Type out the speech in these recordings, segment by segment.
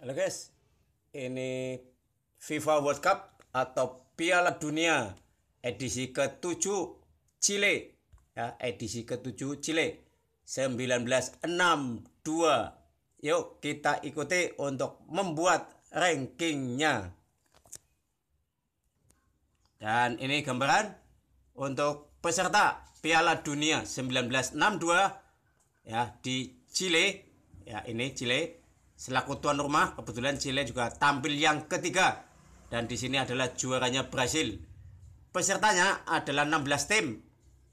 Halo guys, ini FIFA World Cup atau Piala Dunia edisi ke-7 Chile ya, edisi ke-7 Chile 1962. Yuk kita ikuti untuk membuat rankingnya. Dan ini gambaran untuk peserta Piala Dunia 1962 ya di Chile. Ya, ini Chile Selaku tuan rumah, kebetulan Chile juga tampil yang ketiga dan di sini adalah juaranya Brasil. Pesertanya adalah 16 tim.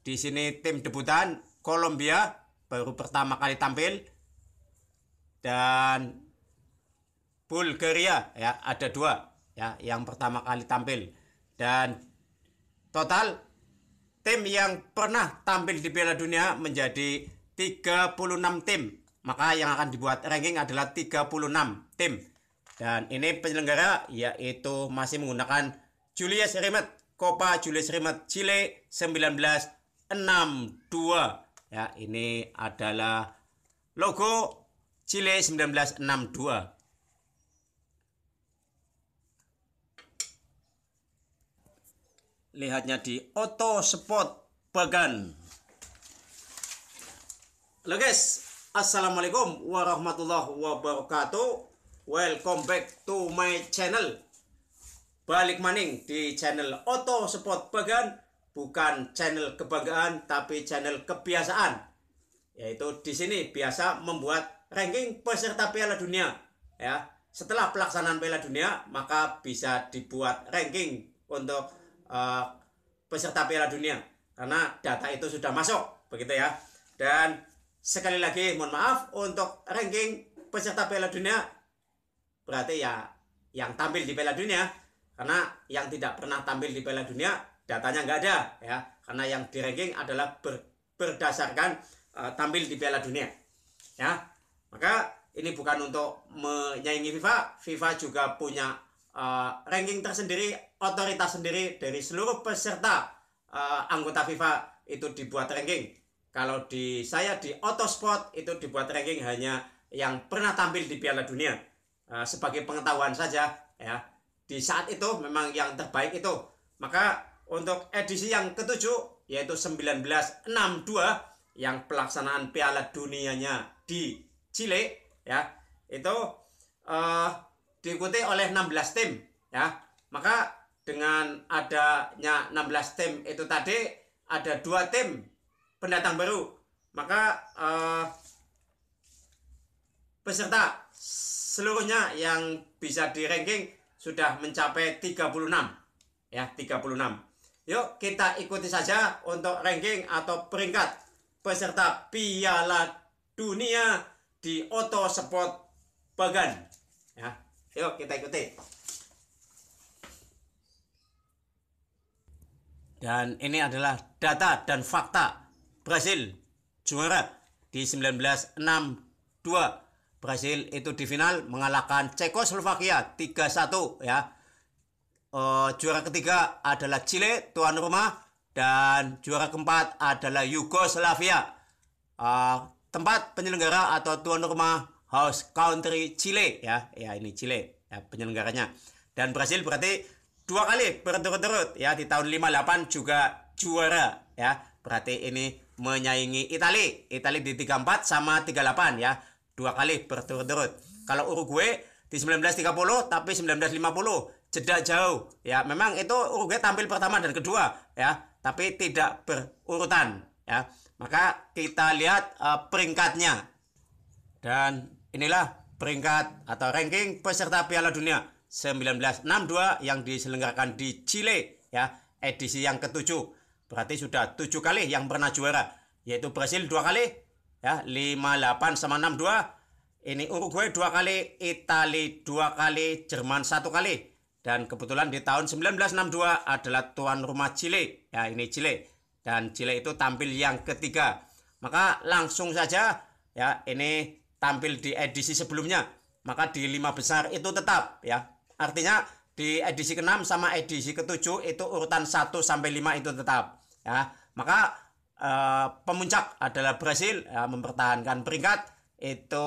Di sini tim debutan Kolombia baru pertama kali tampil dan Bulgaria ya ada dua ya yang pertama kali tampil dan total tim yang pernah tampil di Piala Dunia menjadi 36 tim maka yang akan dibuat ranking adalah 36 tim. Dan ini penyelenggara yaitu masih menggunakan Julius Rimet, Copa Julius Rimet Chile 1962. Ya, ini adalah logo Chile 1962. Lihatnya di Auto Sport Bagan. Halo guys, Assalamualaikum warahmatullahi wabarakatuh Welcome back to my channel Balik maning di channel Oto Sport Bagan Bukan channel kebanggaan tapi channel kebiasaan Yaitu di sini biasa membuat ranking peserta piala dunia ya Setelah pelaksanaan piala dunia maka bisa dibuat ranking untuk uh, peserta piala dunia Karena data itu sudah masuk begitu ya Dan sekali lagi mohon maaf untuk ranking peserta Piala Dunia berarti ya yang tampil di Piala Dunia karena yang tidak pernah tampil di Piala Dunia datanya nggak ada ya karena yang di ranking adalah ber, berdasarkan uh, tampil di Piala Dunia ya maka ini bukan untuk menyaingi FIFA FIFA juga punya uh, ranking tersendiri otoritas sendiri dari seluruh peserta uh, anggota FIFA itu dibuat ranking kalau di saya di otosport itu dibuat ranking hanya yang pernah tampil di Piala Dunia uh, sebagai pengetahuan saja ya. Di saat itu memang yang terbaik itu. Maka untuk edisi yang ketujuh yaitu 1962 yang pelaksanaan Piala Dunianya di Chile ya itu uh, diikuti oleh 16 tim ya maka dengan adanya 16 tim itu tadi ada dua tim pendatang baru maka uh, peserta seluruhnya yang bisa di ranking sudah mencapai 36 ya 36 yuk kita ikuti saja untuk ranking atau peringkat peserta Piala Dunia di Auto Sport Pagan ya yuk kita ikuti dan ini adalah data dan fakta Brasil juara di 1962. Brasil itu di final mengalahkan Cekoslovakia 3-1 ya. E, juara ketiga adalah Chile tuan rumah dan juara keempat adalah Yugoslavia. E, tempat penyelenggara atau tuan rumah house country Chile ya. Ya ini Chile ya penyelenggaranya. Dan Brasil berarti dua kali berturut-turut ya di tahun 58 juga juara ya. Berarti ini menyaingi Italia, Italia di 34 sama 38 ya. Dua kali berturut-turut. Kalau Uruguay di 1930 tapi 1950 jeda jauh ya. Memang itu Uruguay tampil pertama dan kedua ya, tapi tidak berurutan ya. Maka kita lihat uh, peringkatnya. Dan inilah peringkat atau ranking peserta Piala Dunia 1962 yang diselenggarakan di Chile ya, edisi yang ketujuh Berarti sudah tujuh kali yang pernah juara. Yaitu Brasil dua kali. Ya, lima 58 sama enam dua Ini Uruguay dua kali, Itali dua kali, Jerman satu kali. Dan kebetulan di tahun 1962 adalah tuan rumah Chile. Ya, ini Chile. Dan Chile itu tampil yang ketiga. Maka langsung saja ya, ini tampil di edisi sebelumnya. Maka di lima besar itu tetap ya. Artinya di edisi ke-6 sama edisi ke-7 itu urutan 1 sampai 5 itu tetap ya maka uh, pemuncak adalah Brasil ya, mempertahankan peringkat itu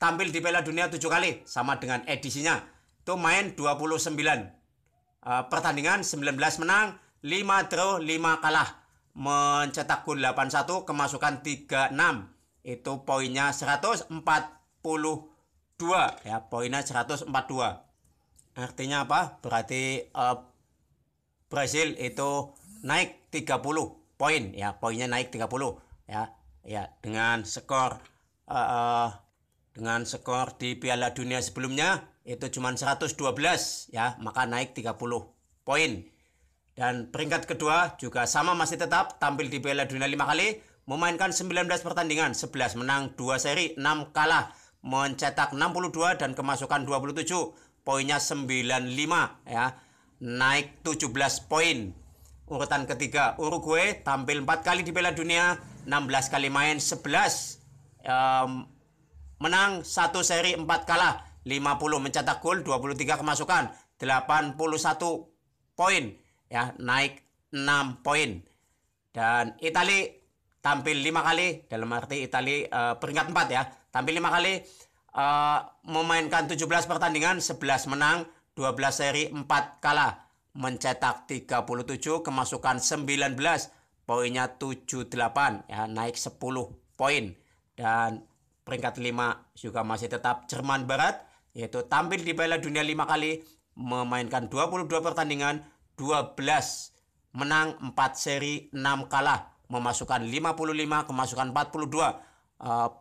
tampil di Piala Dunia tujuh kali sama dengan edisinya itu main 29 uh, eh, pertandingan 19 menang 5 draw 5 kalah mencetak gol 81 kemasukan 36 itu poinnya 142 ya poinnya 142 artinya apa berarti eh, Brasil itu naik 30 poin ya, poinnya naik 30 ya. Ya, dengan skor uh, uh, dengan skor di Piala Dunia sebelumnya itu cuma 112 ya, maka naik 30 poin. Dan peringkat kedua juga sama masih tetap tampil di Piala Dunia 5 kali, memainkan 19 pertandingan, 11 menang, 2 seri, 6 kalah, mencetak 62 dan kemasukan 27, poinnya 95 ya. Naik 17 poin Urutan ketiga Uruguay tampil 4 kali di Piala Dunia, 16 kali main 11 um, menang, 1 seri 4 kalah, 50 mencetak gol, 23 kemasukan, 81 poin ya, naik 6 poin. Dan Itali tampil 5 kali dalam arti Itali uh, peringkat 4 ya. Tampil 5 kali uh, memainkan 17 pertandingan, 11 menang, 12 seri 4 kalah mencetak 37 kemasukan 19 poinnya 78 ya naik 10 poin dan peringkat 5 juga masih tetap Jerman Barat yaitu tampil di Piala Dunia 5 kali memainkan 22 pertandingan 12 menang 4 seri 6 kalah memasukkan 55 kemasukan 42 eh,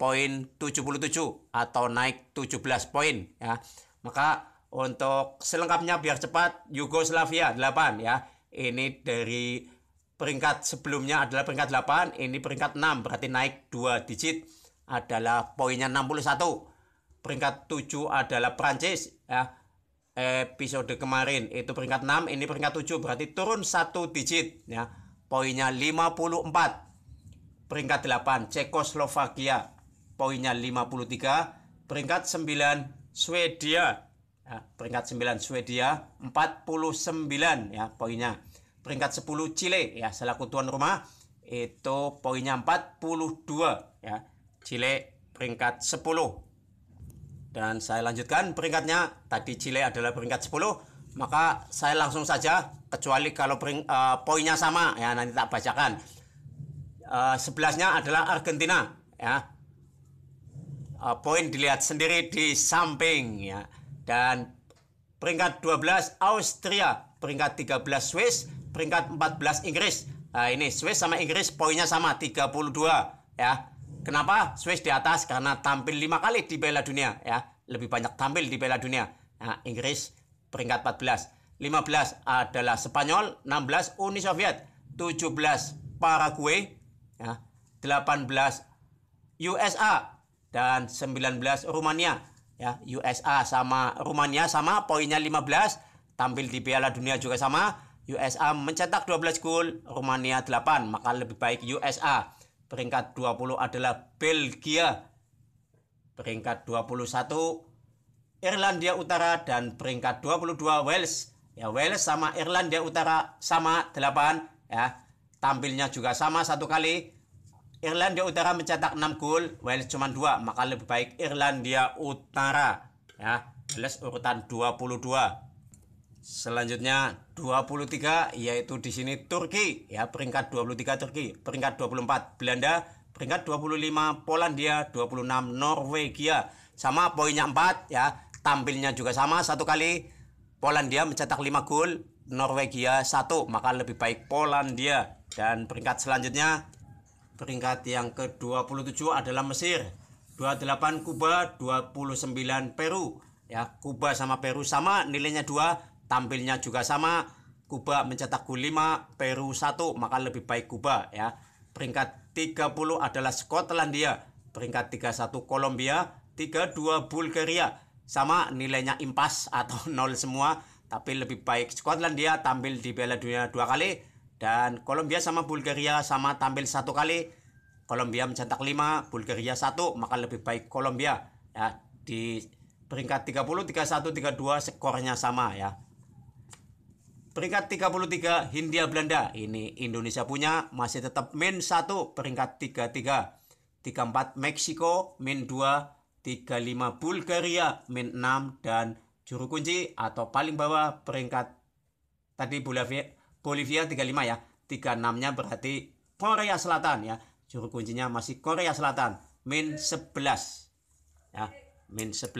poin 77 atau naik 17 poin ya maka untuk selengkapnya biar cepat Yugoslavia 8 ya. Ini dari peringkat sebelumnya adalah peringkat 8, ini peringkat 6 berarti naik 2 digit adalah poinnya 61. Peringkat 7 adalah Prancis ya. Episode kemarin itu peringkat 6, ini peringkat 7 berarti turun 1 digit ya. Poinnya 54. Peringkat 8 Cekoslovakia poinnya 53, peringkat 9 Swedia ya, peringkat 9 Swedia 49 ya poinnya peringkat 10 Chile ya selaku tuan rumah itu poinnya 42 ya Chile peringkat 10 dan saya lanjutkan peringkatnya tadi Chile adalah peringkat 10 maka saya langsung saja kecuali kalau pering, uh, poinnya sama ya nanti tak bacakan uh, sebelasnya adalah Argentina ya uh, poin dilihat sendiri di samping ya dan peringkat 12 Austria, peringkat 13 Swiss, peringkat 14 Inggris. Nah, ini Swiss sama Inggris poinnya sama 32 ya. Kenapa Swiss di atas? Karena tampil 5 kali di Piala Dunia ya. Lebih banyak tampil di Piala Dunia. Nah, Inggris peringkat 14. 15 adalah Spanyol, 16 Uni Soviet, 17 Paraguay, ya, 18 USA dan 19 Rumania ya USA sama Rumania sama poinnya 15 tampil di Piala Dunia juga sama USA mencetak 12 gol Rumania 8 maka lebih baik USA peringkat 20 adalah Belgia peringkat 21 Irlandia Utara dan peringkat 22 Wales ya Wales sama Irlandia Utara sama 8 ya tampilnya juga sama satu kali Irlandia Utara mencetak 6 gol, Wales cuma 2, maka lebih baik Irlandia Utara ya. Wales urutan 22. Selanjutnya 23 yaitu di sini Turki ya, peringkat 23 Turki, peringkat 24 Belanda, peringkat 25 Polandia, 26 Norwegia. Sama poinnya 4 ya, tampilnya juga sama satu kali. Polandia mencetak 5 gol, Norwegia 1, maka lebih baik Polandia dan peringkat selanjutnya Peringkat yang ke-27 adalah Mesir, 28 Kuba, 29 Peru. Ya, Kuba sama Peru sama nilainya 2, tampilnya juga sama. Kuba mencetak gol 5, Peru 1, maka lebih baik Kuba ya. Peringkat 30 adalah Skotlandia, peringkat 31 Kolombia, 32 Bulgaria. Sama nilainya impas atau nol semua, tapi lebih baik Skotlandia tampil di Piala Dunia dua kali, dan Kolombia sama Bulgaria sama tampil satu kali. Kolombia mencetak 5, Bulgaria 1, maka lebih baik Kolombia. Ya, di peringkat 30, 31, 32 skornya sama ya. Peringkat 33 Hindia Belanda. Ini Indonesia punya masih tetap min 1 peringkat 33. 34 Meksiko min 2, 35 Bulgaria min 6 dan juru kunci atau paling bawah peringkat tadi Bulgaria Bolivia 35 ya 36 nya berarti Korea Selatan ya juru kuncinya masih Korea Selatan min 11 ya min 11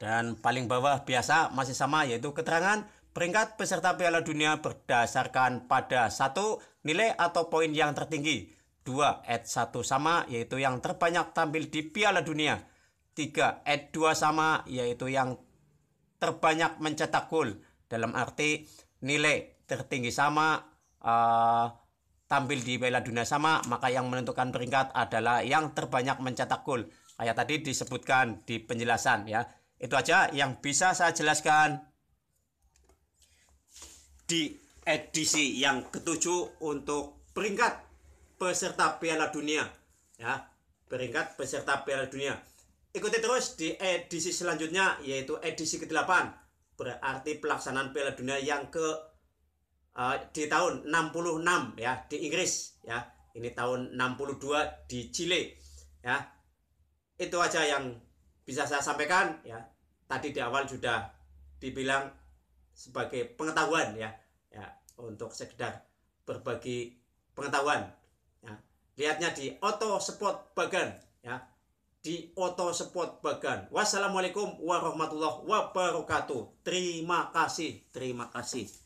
dan paling bawah biasa masih sama yaitu keterangan peringkat peserta Piala Dunia berdasarkan pada satu nilai atau poin yang tertinggi 2 at 1 sama yaitu yang terbanyak tampil di Piala Dunia 3 at 2 sama yaitu yang terbanyak mencetak gol dalam arti nilai tertinggi sama uh, tampil di Piala Dunia sama maka yang menentukan peringkat adalah yang terbanyak mencetak gol kayak tadi disebutkan di penjelasan ya itu aja yang bisa saya jelaskan di edisi yang ketujuh untuk peringkat peserta Piala Dunia ya peringkat peserta Piala Dunia ikuti terus di edisi selanjutnya yaitu edisi ke-8 berarti pelaksanaan Piala Dunia yang ke uh, di tahun 66 ya di Inggris ya ini tahun 62 di Chile ya itu aja yang bisa saya sampaikan ya tadi di awal sudah dibilang sebagai pengetahuan ya ya untuk sekedar berbagi pengetahuan ya lihatnya di Auto spot Bagan ya di Oto Sport Bagan. Wassalamualaikum warahmatullahi wabarakatuh. Terima kasih, terima kasih.